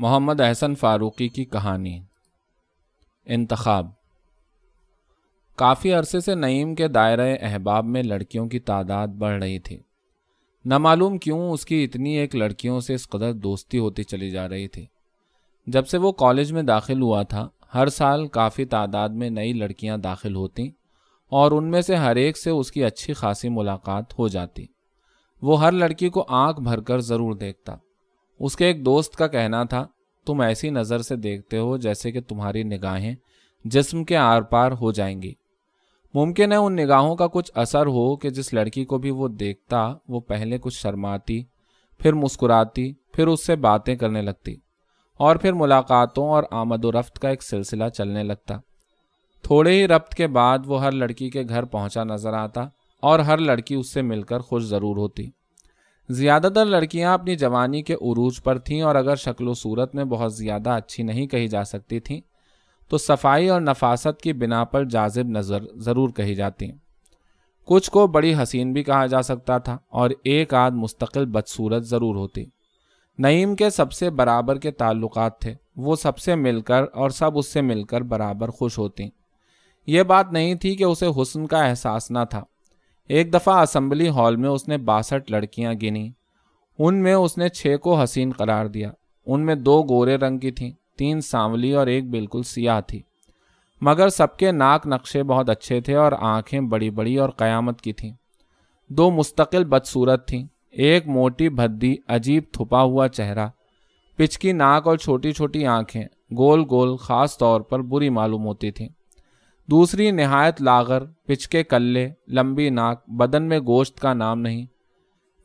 मोहम्मद अहसन फ़ारूक़ी की कहानी इंतखब काफ़ी अरसे से नईम के दायरे अहबाब में लड़कियों की तादाद बढ़ रही थी न मालूम क्यों उसकी इतनी एक लड़कियों से इस कदर दोस्ती होती चली जा रही थी जब से वो कॉलेज में दाखिल हुआ था हर साल काफ़ी तादाद में नई लड़कियां दाखिल होती और उनमें से हर एक से उसकी अच्छी खासी मुलाकात हो जाती वो हर लड़की को आँख भरकर ज़रूर देखता उसके एक दोस्त का कहना था तुम ऐसी नज़र से देखते हो जैसे कि तुम्हारी निगाहें जिसम के आर पार हो जाएंगी मुमकिन है उन निगाहों का कुछ असर हो कि जिस लड़की को भी वो देखता वो पहले कुछ शर्माती फिर मुस्कुराती फिर उससे बातें करने लगती और फिर मुलाकातों और आमदोरफ़्त का एक सिलसिला चलने लगता थोड़े ही रफ्त के बाद वो हर लड़की के घर पहुंचा नजर आता और हर लड़की उससे मिलकर खुश ज़रूर होती ज़्यादातर लड़कियां अपनी जवानी के उरूज पर थीं और अगर शक्ल सूरत में बहुत ज़्यादा अच्छी नहीं कही जा सकती थीं तो सफाई और नफासत की बिना पर जाजिब नज़र ज़रूर कही जाती कुछ को बड़ी हसीन भी कहा जा सकता था और एक आध मुस्तकिल बदसूरत ज़रूर होती नईम के सबसे बराबर के ताल्लुक थे वो सबसे मिलकर और सब उससे मिलकर बराबर खुश होती ये बात नहीं थी कि उसे हुस्न का एहसास ना था एक दफ़ा असम्बली हॉल में उसने बासठ लड़कियां गिनी उनमें उसने छः को हसीन करार दिया उनमें दो गोरे रंग की थीं तीन सांवली और एक बिल्कुल सियाह थी मगर सबके नाक नक्शे बहुत अच्छे थे और आंखें बड़ी बड़ी और क़यामत की थीं दो मुस्तकिल बदसूरत थीं एक मोटी भद्दी अजीब थुपा हुआ चेहरा पिचकी नाक और छोटी छोटी आंखें गोल गोल ख़ास तौर पर बुरी मालूम होती थीं दूसरी नहायत लागर पिचके कल्ले लंबी नाक बदन में गोश्त का नाम नहीं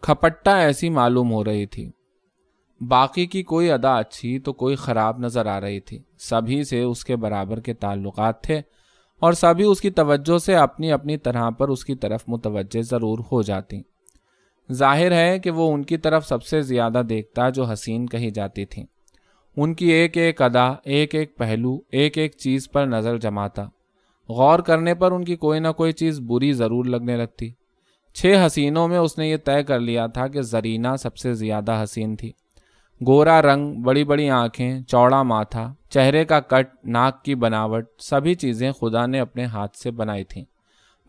खपट्टा ऐसी मालूम हो रही थी बाकी की कोई अदा अच्छी तो कोई ख़राब नज़र आ रही थी सभी से उसके बराबर के ताल्लुक थे और सभी उसकी तवज्जो से अपनी अपनी तरह पर उसकी तरफ मुतवज़ ज़रूर हो जाती जाहिर है कि वो उनकी तरफ सबसे ज़्यादा देखता जो हसीन कही जाती थी उनकी एक एक अदा एक एक पहलू एक एक चीज़ पर नज़र जमाता गौर करने पर उनकी कोई ना कोई चीज़ बुरी ज़रूर लगने लगती छह हसीनों में उसने ये तय कर लिया था कि जरीना सबसे ज़्यादा हसीन थी गोरा रंग बड़ी बड़ी आंखें चौड़ा माथा चेहरे का कट नाक की बनावट सभी चीज़ें खुदा ने अपने हाथ से बनाई थीं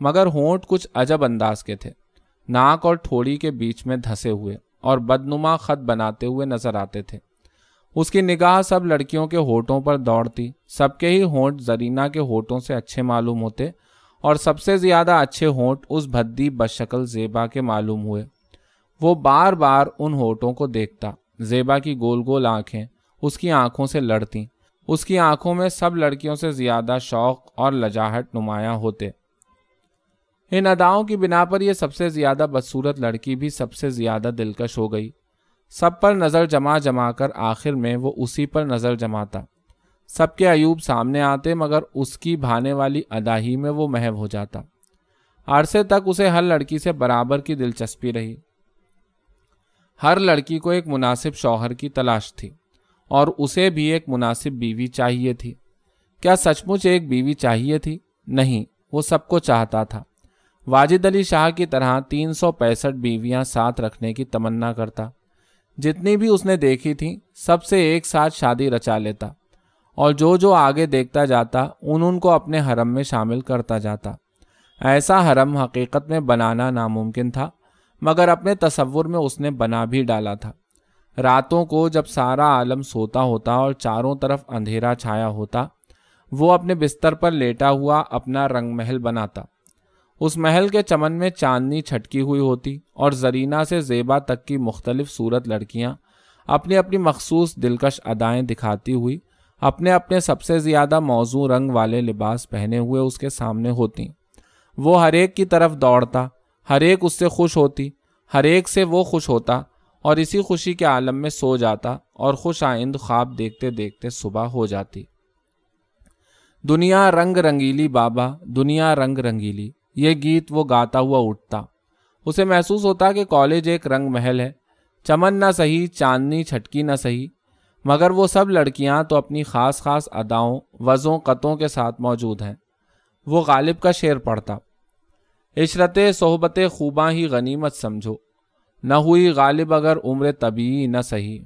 मगर होंठ कुछ अजब अंदाज के थे नाक और ठोड़ी के बीच में धसे हुए और बदनुमा खत बनाते हुए नजर आते थे उसकी निगाह सब लड़कियों के होठों पर दौड़ती सबके ही होंठ जरीना के होठों से अच्छे मालूम होते और सबसे ज़्यादा अच्छे होंठ उस भद्दी बशकल जेबा के मालूम हुए वो बार बार उन होठों को देखता जेबा की गोल गोल आंखें उसकी आंखों से लड़ती उसकी आंखों में सब लड़कियों से ज़्यादा शौक और लजाहट नुमाया होते इन अदाओं की बिना पर यह सबसे ज़्यादा बदसूरत लड़की भी सबसे ज़्यादा दिलकश हो गई सब पर नज़र जमा जमा कर आखिर में वो उसी पर नज़र जमाता सबके अयूब सामने आते मगर उसकी भाने वाली अदाही में वो महव हो जाता अरसे तक उसे हर लड़की से बराबर की दिलचस्पी रही हर लड़की को एक मुनासिब शौहर की तलाश थी और उसे भी एक मुनासिब बीवी चाहिए थी क्या सचमुच एक बीवी चाहिए थी नहीं वो सबको चाहता था वाजिद अली शाह की तरह तीन सौ पैंसठ बीवियाँ साथ रखने की तमन्ना करता जितनी भी उसने देखी थी सबसे एक साथ शादी रचा लेता और जो जो आगे देखता जाता उन उनको अपने हरम में शामिल करता जाता ऐसा हरम हकीकत में बनाना नामुमकिन था मगर अपने तस्वुर में उसने बना भी डाला था रातों को जब सारा आलम सोता होता और चारों तरफ अंधेरा छाया होता वो अपने बिस्तर पर लेटा हुआ अपना रंग महल बनाता उस महल के चमन में चांदनी छटकी हुई होती और जरीना से जेबा तक की मुख्तलिफ सूरत लड़कियां अपनी अपनी मखसूस दिलकश अदाएं दिखाती हुई अपने अपने सबसे ज़्यादा मौजू रंग वाले लिबास पहने हुए उसके सामने होती वो हर एक की तरफ दौड़ता हर एक उससे खुश होती हर एक से वो खुश होता और इसी खुशी के आलम में सो जाता और खुश आइंद ख्वाब देखते देखते सुबह हो जाती दुनिया रंग रंगीली बाबा दुनिया रंग रंगीली ये गीत वो गाता हुआ उठता उसे महसूस होता कि कॉलेज एक रंग महल है चमन ना सही चांदनी छटकी ना सही मगर वो सब लड़कियां तो अपनी ख़ास ख़ास अदाओं वज़ों कतों के साथ मौजूद हैं वो गालिब का शेर पढ़ता इशरत सोहबत खूबा ही गनीमत समझो न हुई गालिब अगर उम्र तबी न सही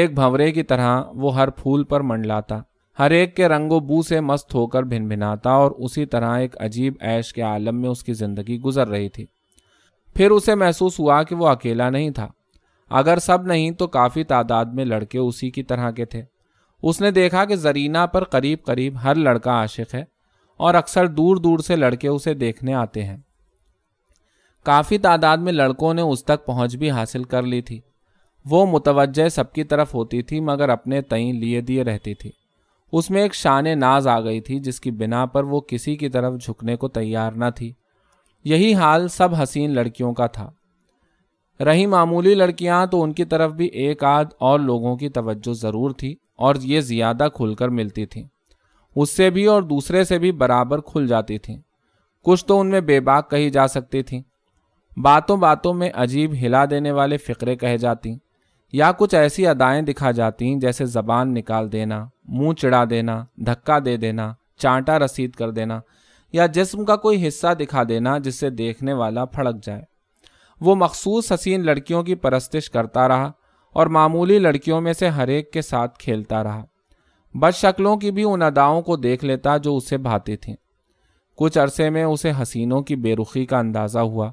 एक भंवरे की तरह वो हर फूल पर मंडलाता हर एक के रंगो बू से मस्त होकर भिन भिनाता और उसी तरह एक अजीब ऐश के आलम में उसकी ज़िंदगी गुजर रही थी फिर उसे महसूस हुआ कि वो अकेला नहीं था अगर सब नहीं तो काफ़ी तादाद में लड़के उसी की तरह के थे उसने देखा कि जरीना पर करीब करीब हर लड़का आशिक है और अक्सर दूर दूर से लड़के उसे देखने आते हैं काफ़ी तादाद में लड़कों ने उस तक पहुंच भी हासिल कर ली थी वो मुतवजह सबकी तरफ होती थी मगर अपने तई लिए दिए रहती थी उसमें एक शान नाज आ गई थी जिसकी बिना पर वो किसी की तरफ झुकने को तैयार न थी यही हाल सब हसीन लड़कियों का था रही मामूली लड़कियां तो उनकी तरफ भी एक आध और लोगों की तवज्जो ज़रूर थी और ये ज़्यादा खुलकर मिलती थीं उससे भी और दूसरे से भी बराबर खुल जाती थीं कुछ तो उनमें बेबाक कही जा सकती थीं बातों बातों में अजीब हिला देने वाले फ़िक्रे कहे जाती या कुछ ऐसी अदाएं दिखा जाती जैसे जबान निकाल देना मुंह चिड़ा देना धक्का दे देना चांटा रसीद कर देना या जिस्म का कोई हिस्सा दिखा देना जिससे देखने वाला फड़क जाए वो मखसूस हसीन लड़कियों की परस्तिश करता रहा और मामूली लड़कियों में से हरेक के साथ खेलता रहा शक्लों की भी उन अदाओं को देख लेता जो उसे भाती थीं कुछ अरसे में उसे हसीनों की बेरुखी का अंदाज़ा हुआ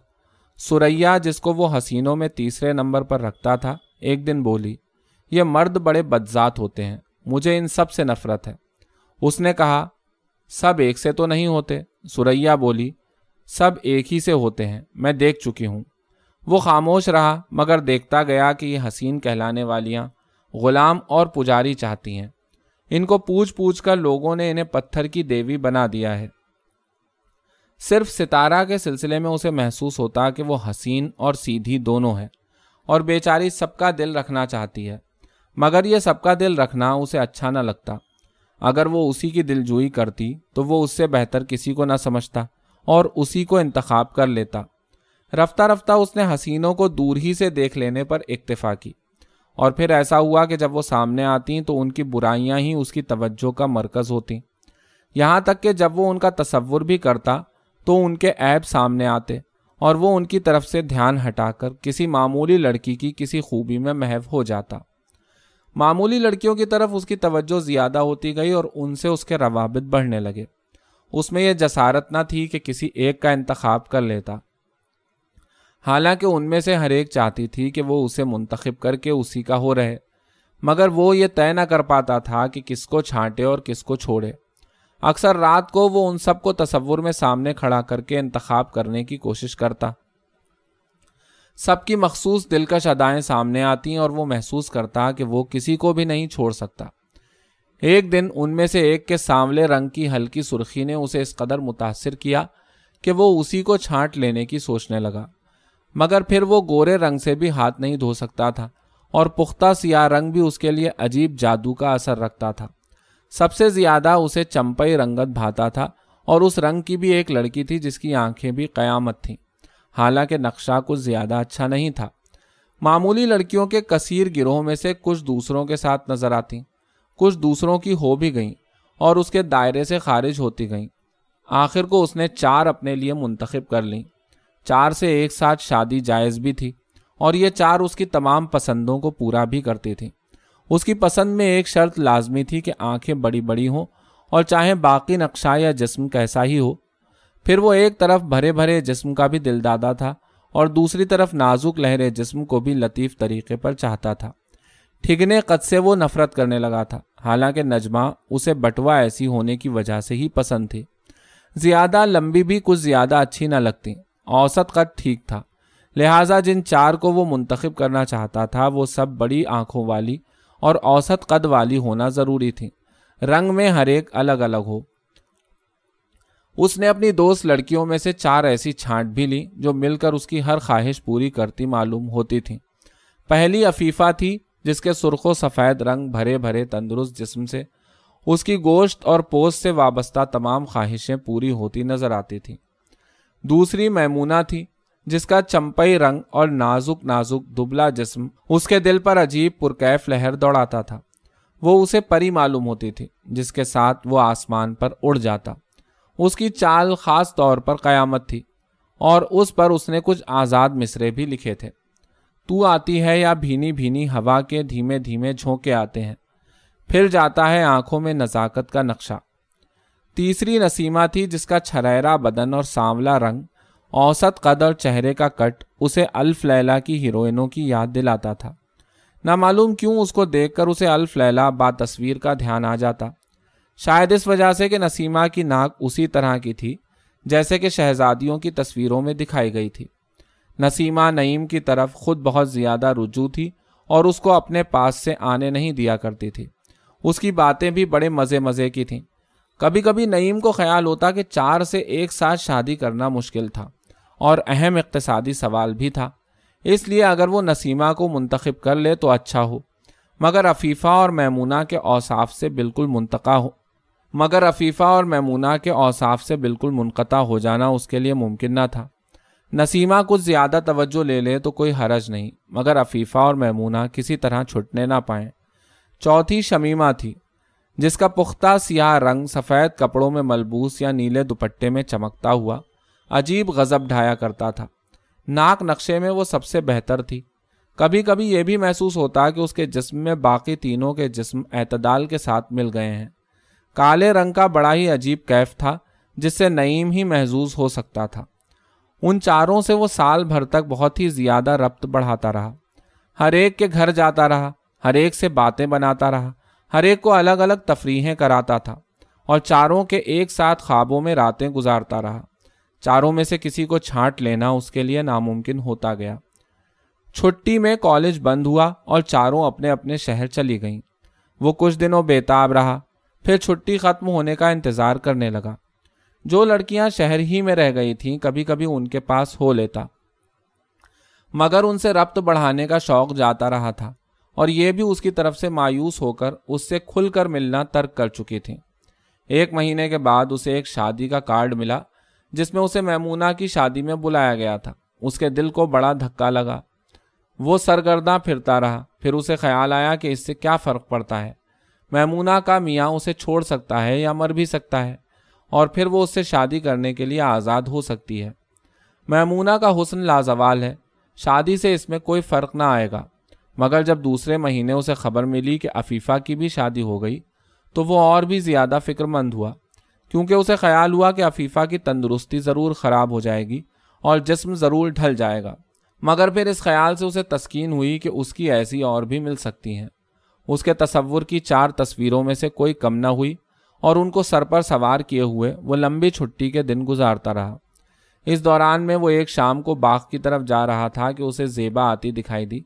सुरैया जिसको वो हसीनों में तीसरे नंबर पर रखता था एक दिन बोली ये मर्द बड़े बदजात होते हैं मुझे इन सब से नफरत है उसने कहा सब एक से तो नहीं होते सुरैया बोली सब एक ही से होते हैं मैं देख चुकी हूँ वो खामोश रहा मगर देखता गया कि हसीन कहलाने वालियाँ गुलाम और पुजारी चाहती हैं इनको पूछ पूछ कर लोगों ने इन्हें पत्थर की देवी बना दिया है सिर्फ सितारा के सिलसिले में उसे महसूस होता कि वो हसीन और सीधी दोनों है और बेचारी सबका दिल रखना चाहती है मगर यह सबका दिल रखना उसे अच्छा ना लगता अगर वो उसी की दिलजोई करती तो वो उससे बेहतर किसी को ना समझता और उसी को इंतखब कर लेता रफ्ता रफ्ता उसने हसीनों को दूर ही से देख लेने पर इक्तफा की और फिर ऐसा हुआ कि जब वो सामने आती तो उनकी बुराइयां ही उसकी तवज्जो का मरकज़ होती यहाँ तक कि जब वो उनका तस्वुर भी करता तो उनके ऐब सामने आते और वो उनकी तरफ से ध्यान हटाकर किसी मामूली लड़की की किसी खूबी में महव हो जाता मामूली लड़कियों की तरफ उसकी तवज्जो ज़्यादा होती गई और उनसे उसके रवाबित बढ़ने लगे उसमें यह जसारत ना थी कि किसी एक का इंतखब कर लेता हालांकि उनमें से हर एक चाहती थी कि वो उसे मुंतखब करके उसी का हो रहे मगर वो ये तय ना कर पाता था कि किसको छांटे और किसको छोड़े अक्सर रात को वो उन सबको तस्वुर में सामने खड़ा करके इंतखब करने की कोशिश करता सबकी मखसूस दिलकश अदाएं सामने आती और वो महसूस करता कि वो किसी को भी नहीं छोड़ सकता एक दिन उनमें से एक के सांवले रंग की हल्की सुर्खी ने उसे इस कदर मुतासर किया कि वो उसी को छांट लेने की सोचने लगा मगर फिर वो गोरे रंग से भी हाथ नहीं धो सकता था और पुख्ता सियाह रंग भी उसके लिए अजीब जादू का असर रखता था सबसे ज़्यादा उसे चंपई रंगत भाता था और उस रंग की भी एक लड़की थी जिसकी आंखें भी कयामत थीं हालांकि नक्शा कुछ ज़्यादा अच्छा नहीं था मामूली लड़कियों के कसीर गिरोह में से कुछ दूसरों के साथ नज़र आती कुछ दूसरों की हो भी गईं और उसके दायरे से खारिज होती गईं आखिर को उसने चार अपने लिए मुंतखब कर लीं चार से एक साथ शादी जायज़ भी थी और ये चार उसकी तमाम पसंदों को पूरा भी करती थी उसकी पसंद में एक शर्त लाजमी थी कि आंखें बड़ी बड़ी हों और चाहे बाकी नक्शा या जिसम कैसा ही हो फिर वो एक तरफ भरे भरे जिसम का भी दिलदादा था और दूसरी तरफ नाजुक लहरे जिसम को भी लतीफ़ तरीके पर चाहता था ठिगने कद से वो नफरत करने लगा था हालांकि नजमा उसे बटवा ऐसी होने की वजह से ही पसंद थी ज़्यादा लंबी भी कुछ ज़्यादा अच्छी ना लगती औसत कद ठीक था लिहाजा जिन चार को वो मुंतखब करना चाहता था वो सब बड़ी आंखों वाली और औसत कद वाली होना ज़रूरी थी रंग में हर एक अलग अलग हो उसने अपनी दोस्त लड़कियों में से चार ऐसी छांट भी ली जो मिलकर उसकी हर ख्वाहिश पूरी करती मालूम होती थी पहली अफीफा थी जिसके सुर्खो सफ़ेद रंग भरे भरे तंदुरुस्त जिस्म से उसकी गोश्त और पोस्त से वाबस्ता तमाम ख्वाहिशें पूरी होती नजर आती थी दूसरी मैमूना थी जिसका चंपई रंग और नाजुक नाजुक दुबला जिस्म उसके दिल पर अजीब पुरकैफ लहर दौड़ाता था वो उसे परी मालूम होती थी जिसके साथ वो आसमान पर उड़ जाता उसकी चाल खास तौर पर कयामत थी और उस पर उसने कुछ आज़ाद मिसरे भी लिखे थे तू आती है या भीनी भीनी हवा के धीमे धीमे झोंके आते हैं फिर जाता है आंखों में नज़ाकत का नक्शा तीसरी नसीमा थी जिसका छरैरा बदन और सांवला रंग औसत कद और चेहरे का कट उसे अल्फ लैला की हीरोइनों की याद दिलाता था नामालूम क्यों उसको देखकर उसे अल्फ लैला तस्वीर का ध्यान आ जाता शायद इस वजह से कि नसीमा की नाक उसी तरह की थी जैसे कि शहजादियों की तस्वीरों में दिखाई गई थी नसीमा नईम की तरफ खुद बहुत ज़्यादा रुजू थी और उसको अपने पास से आने नहीं दिया करती थी उसकी बातें भी बड़े मज़े मज़े की थीं कभी कभी नईम को ख्याल होता कि चार से एक साथ शादी करना मुश्किल था और अहम इकतसादी सवाल भी था इसलिए अगर वो नसीमा को मुंतखब कर ले तो अच्छा हो मगर अफीफ़ा और मैमूना के औसाफ से बिल्कुल मुंतका हो मगर अफीफ़ा और मैमूना के औसाफ से बिल्कुल मुनक़ा हो जाना उसके लिए मुमकिन न था नसीमा कुछ ज़्यादा तवज्जो ले ले तो कोई हरज नहीं मगर अफीफ़ा और मैमूना किसी तरह छुटने ना पाएँ चौथी शमीमा थी जिसका पुख्ता सियाह रंग सफ़ेद कपड़ों में मलबूस या नीले दुपट्टे में चमकता हुआ अजीब गजब ढाया करता था नाक नक्शे में वो सबसे बेहतर थी कभी कभी यह भी महसूस होता कि उसके जिस्म में बाकी तीनों के जिस्म एतदाल के साथ मिल गए हैं काले रंग का बड़ा ही अजीब कैफ था जिससे नईम ही महजूज हो सकता था उन चारों से वो साल भर तक बहुत ही ज़्यादा रब्त बढ़ाता रहा हर एक के घर जाता रहा हर एक से बातें बनाता रहा हर एक को अलग अलग तफरीहें कराता था और चारों के एक साथ ख्वाबों में रातें गुजारता रहा चारों में से किसी को छांट लेना उसके लिए नामुमकिन होता गया छुट्टी में कॉलेज बंद हुआ और चारों अपने अपने शहर चली गईं वो कुछ दिनों बेताब रहा फिर छुट्टी खत्म होने का इंतज़ार करने लगा जो लड़कियां शहर ही में रह गई थीं कभी कभी उनके पास हो लेता मगर उनसे रब्त बढ़ाने का शौक जाता रहा था और ये भी उसकी तरफ से मायूस होकर उससे खुलकर मिलना तर्क कर चुकी थी एक महीने के बाद उसे एक शादी का कार्ड मिला जिसमें उसे मैमूना की शादी में बुलाया गया था उसके दिल को बड़ा धक्का लगा वो सरगर्दा फिरता रहा फिर उसे ख्याल आया कि इससे क्या फ़र्क पड़ता है मैमूना का मियाँ उसे छोड़ सकता है या मर भी सकता है और फिर वो उससे शादी करने के लिए आज़ाद हो सकती है मैमूना का हुसन लाजवाल है शादी से इसमें कोई फ़र्क ना आएगा मगर जब दूसरे महीने उसे खबर मिली कि अफीफ़ा की भी शादी हो गई तो वो और भी ज़्यादा फिक्रमंद हुआ क्योंकि उसे ख्याल हुआ कि अफीफा की तंदुरुस्ती ज़रूर ख़राब हो जाएगी और जिसम ज़रूर ढल जाएगा मगर फिर इस ख्याल से उसे तस्किन हुई कि उसकी ऐसी और भी मिल सकती हैं उसके तस्वुर की चार तस्वीरों में से कोई कम ना हुई और उनको सर पर सवार किए हुए वो लंबी छुट्टी के दिन गुजारता रहा इस दौरान में वो एक शाम को बाग की तरफ जा रहा था कि उसे जेबा आती दिखाई दी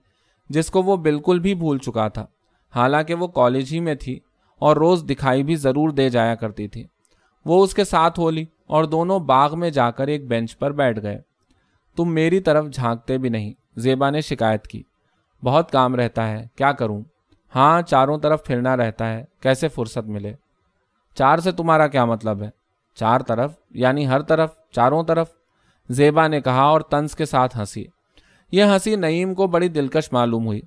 जिसको वो बिल्कुल भी भूल चुका था हालांकि वो कॉलेज ही में थी और रोज़ दिखाई भी ज़रूर दे जाया करती थी वो उसके साथ हो ली और दोनों बाग में जाकर एक बेंच पर बैठ गए तुम मेरी तरफ झांकते भी नहीं जेबा ने शिकायत की बहुत काम रहता है क्या करूं हाँ चारों तरफ फिरना रहता है कैसे फुर्सत मिले चार से तुम्हारा क्या मतलब है चार तरफ यानी हर तरफ चारों तरफ जेबा ने कहा और तंस के साथ हंसी यह हंसी नईम को बड़ी दिलकश मालूम हुई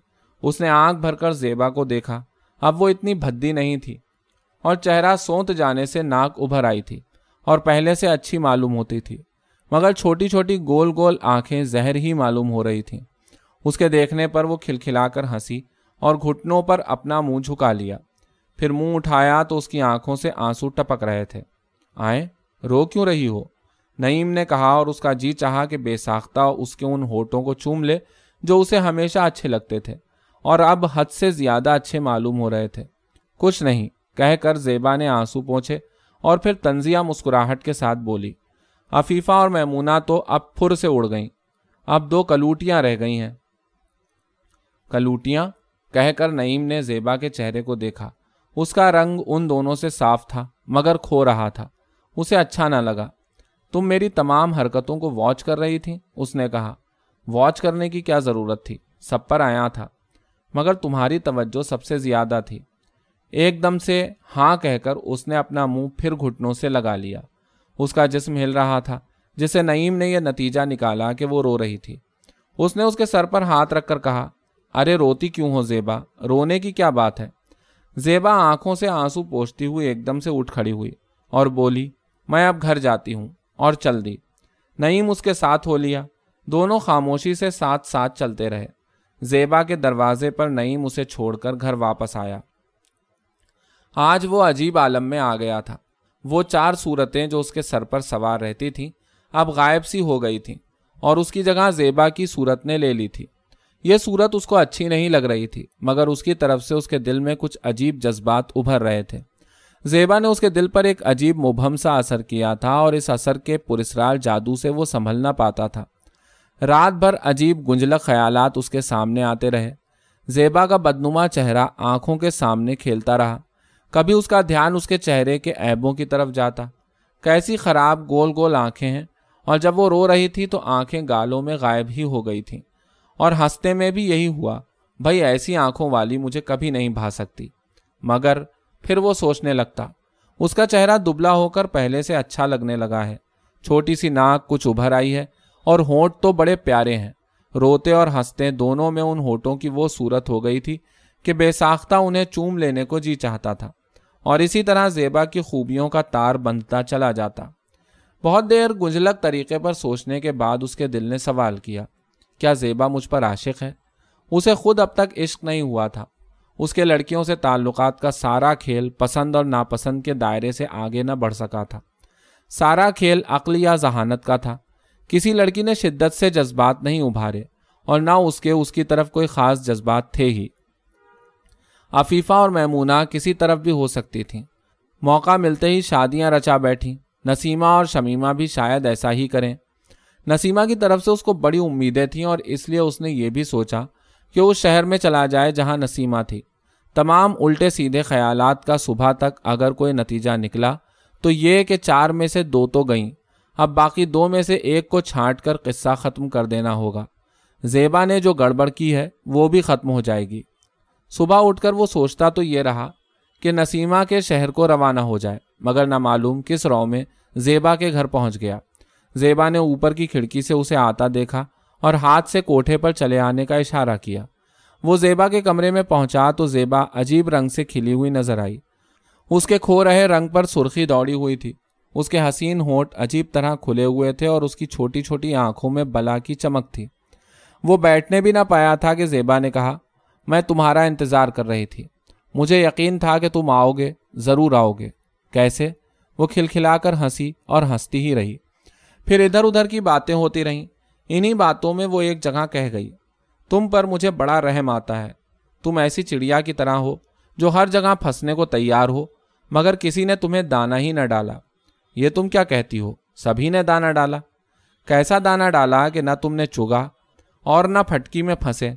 उसने आंख भरकर जेबा को देखा अब वो इतनी भद्दी नहीं थी और चेहरा सोत जाने से नाक उभर आई थी और पहले से अच्छी मालूम होती थी मगर छोटी छोटी गोल गोल आंखें जहर ही मालूम हो रही थीं उसके देखने पर वो खिलखिलाकर हंसी और घुटनों पर अपना मुंह झुका लिया फिर मुंह उठाया तो उसकी आंखों से आंसू टपक रहे थे आए रो क्यों रही हो नईम ने कहा और उसका जी चाहा कि बेसाख्ता उसके उन होठों को चूम ले जो उसे हमेशा अच्छे लगते थे और अब हद से ज़्यादा अच्छे मालूम हो रहे थे कुछ नहीं कहकर जेबा ने आंसू पहुंचे और फिर तंजिया मुस्कुराहट के साथ बोली अफीफा और ममूना तो अब फुर से उड़ गईं अब दो कलूटियां रह गई हैं कलूटियां कहकर नईम ने जेबा के चेहरे को देखा उसका रंग उन दोनों से साफ था मगर खो रहा था उसे अच्छा ना लगा तुम मेरी तमाम हरकतों को वॉच कर रही थी उसने कहा वॉच करने की क्या ज़रूरत थी सब पर आया था मगर तुम्हारी तवज्जो सबसे ज़्यादा थी एकदम से हाँ कहकर उसने अपना मुंह फिर घुटनों से लगा लिया उसका जिस्म हिल रहा था जिसे नईम ने यह नतीजा निकाला कि वो रो रही थी उसने उसके सर पर हाथ रखकर कहा अरे रोती क्यों हो जेबा रोने की क्या बात है जेबा आंखों से आंसू पोछती हुई एकदम से उठ खड़ी हुई और बोली मैं अब घर जाती हूँ और चल दी नईम उसके साथ हो लिया दोनों खामोशी से साथ साथ चलते रहे जेबा के दरवाजे पर नईम उसे छोड़कर घर वापस आया आज वो अजीब आलम में आ गया था वो चार सूरतें जो उसके सर पर सवार रहती थीं अब गायब सी हो गई थीं और उसकी जगह जेबा की सूरत ने ले ली थी ये सूरत उसको अच्छी नहीं लग रही थी मगर उसकी तरफ से उसके दिल में कुछ अजीब जज्बात उभर रहे थे जेबा ने उसके दिल पर एक अजीब मुबहम सा असर किया था और इस असर के पुरस्रार जादू से वो संभल ना पाता था रात भर अजीब गुंजलक ख्याल उसके सामने आते रहे जेबा का बदनुमा चेहरा आंखों के सामने खेलता रहा कभी उसका ध्यान उसके चेहरे के ऐबों की तरफ जाता कैसी खराब गोल गोल आंखें हैं और जब वो रो रही थी तो आंखें गालों में गायब ही हो गई थीं और हंसते में भी यही हुआ भाई ऐसी आंखों वाली मुझे कभी नहीं भा सकती मगर फिर वो सोचने लगता उसका चेहरा दुबला होकर पहले से अच्छा लगने लगा है छोटी सी नाक कुछ उभर आई है और होंठ तो बड़े प्यारे हैं रोते और हंसते दोनों में उन होठों की वो सूरत हो गई थी कि बेसाख्ता उन्हें चूम लेने को जी चाहता था और इसी तरह जेबा की खूबियों का तार बंधता चला जाता बहुत देर गुंजलक तरीके पर सोचने के बाद उसके दिल ने सवाल किया क्या जेबा मुझ पर आशिक है उसे खुद अब तक इश्क नहीं हुआ था उसके लड़कियों से ताल्लुकात का सारा खेल पसंद और नापसंद के दायरे से आगे न बढ़ सका था सारा खेल अक्ल या जहानत का था किसी लड़की ने शिद्दत से जज्बात नहीं उभारे और ना उसके उसकी तरफ कोई ख़ास जज्बात थे ही आफीफा और ममूना किसी तरफ भी हो सकती थी मौका मिलते ही शादियाँ रचा बैठी नसीमा और शमीमा भी शायद ऐसा ही करें नसीमा की तरफ से उसको बड़ी उम्मीदें थी और इसलिए उसने ये भी सोचा कि उस शहर में चला जाए जहाँ नसीमा थी तमाम उल्टे सीधे ख्याल का सुबह तक अगर कोई नतीजा निकला तो ये कि चार में से दो तो गईं अब बाकी दो में से एक को छाँट कर किस्सा ख़त्म कर देना होगा जेबा ने जो गड़बड़ की है वो भी ख़त्म हो जाएगी सुबह उठकर वो सोचता तो ये रहा कि नसीमा के शहर को रवाना हो जाए मगर न मालूम किस रॉ में जेबा के घर पहुंच गया जेबा ने ऊपर की खिड़की से उसे आता देखा और हाथ से कोठे पर चले आने का इशारा किया वो जेबा के कमरे में पहुंचा तो जेबा अजीब रंग से खिली हुई नजर आई उसके खो रहे रंग पर सुर्खी दौड़ी हुई थी उसके हसीन होठ अजीब तरह खुले हुए थे और उसकी छोटी छोटी आंखों में बला की चमक थी वो बैठने भी ना पाया था कि जेबा ने कहा मैं तुम्हारा इंतज़ार कर रही थी मुझे यकीन था कि तुम आओगे ज़रूर आओगे कैसे वो खिलखिलाकर हंसी और हंसती ही रही फिर इधर उधर की बातें होती रहीं इन्हीं बातों में वो एक जगह कह गई तुम पर मुझे बड़ा रहम आता है तुम ऐसी चिड़िया की तरह हो जो हर जगह फंसने को तैयार हो मगर किसी ने तुम्हें दाना ही न डाला ये तुम क्या कहती हो सभी ने दाना डाला कैसा दाना डाला कि न तुमने चुगा और ना फटकी में फंसे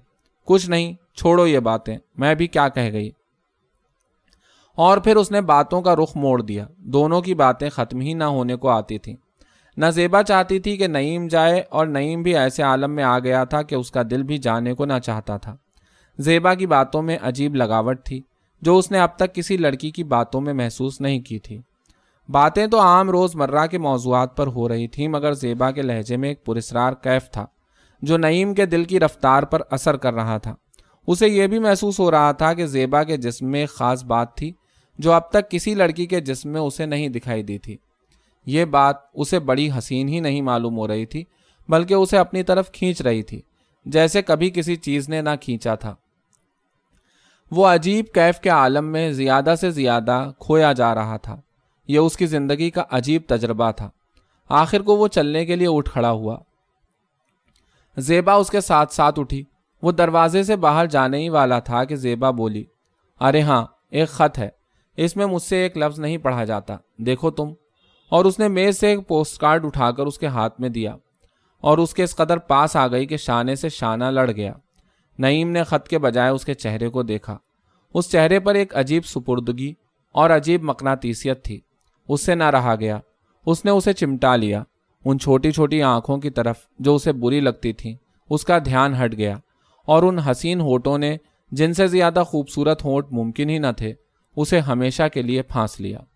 कुछ नहीं छोड़ो ये बातें मैं भी क्या कह गई और फिर उसने बातों का रुख मोड़ दिया दोनों की बातें ख़त्म ही ना होने को आती थी नजेबा चाहती थी कि नईम जाए और नईम भी ऐसे आलम में आ गया था कि उसका दिल भी जाने को ना चाहता था जेबा की बातों में अजीब लगावट थी जो उसने अब तक किसी लड़की की बातों में महसूस नहीं की थी बातें तो आम रोज़मर्रा के मौजूद पर हो रही थी मगर जेबा के लहजे में एक पुरस्ार कैफ था जो नईम के दिल की रफ्तार पर असर कर रहा था उसे यह भी महसूस हो रहा था कि जेबा के जिसम में ख़ास बात थी जो अब तक किसी लड़की के जिसम में उसे नहीं दिखाई दी थी ये बात उसे बड़ी हसीन ही नहीं मालूम हो रही थी बल्कि उसे अपनी तरफ खींच रही थी जैसे कभी किसी चीज़ ने ना खींचा था वो अजीब कैफ के आलम में ज़्यादा से ज़्यादा खोया जा रहा था यह उसकी ज़िंदगी का अजीब तजर्बा था आखिर को वो चलने के लिए उठ खड़ा हुआ जेबा उसके साथ साथ उठी वो दरवाजे से बाहर जाने ही वाला था कि जेबा बोली अरे हाँ एक ख़त है इसमें मुझसे एक लफ्ज़ नहीं पढ़ा जाता देखो तुम और उसने मेज से एक पोस्ट कार्ड उठाकर उसके हाथ में दिया और उसके इस कदर पास आ गई कि शाने से शाना लड़ गया नईम ने ख़त के बजाय उसके चेहरे को देखा उस चेहरे पर एक अजीब सुपुर्दगी और अजीब मकनातीसियत थी उससे ना रहा गया उसने उसे चिमटा लिया उन छोटी छोटी आंखों की तरफ जो उसे बुरी लगती थी उसका ध्यान हट गया और उन हसीन होठों ने जिनसे ज़्यादा खूबसूरत होठ मुमकिन ही न थे उसे हमेशा के लिए फांस लिया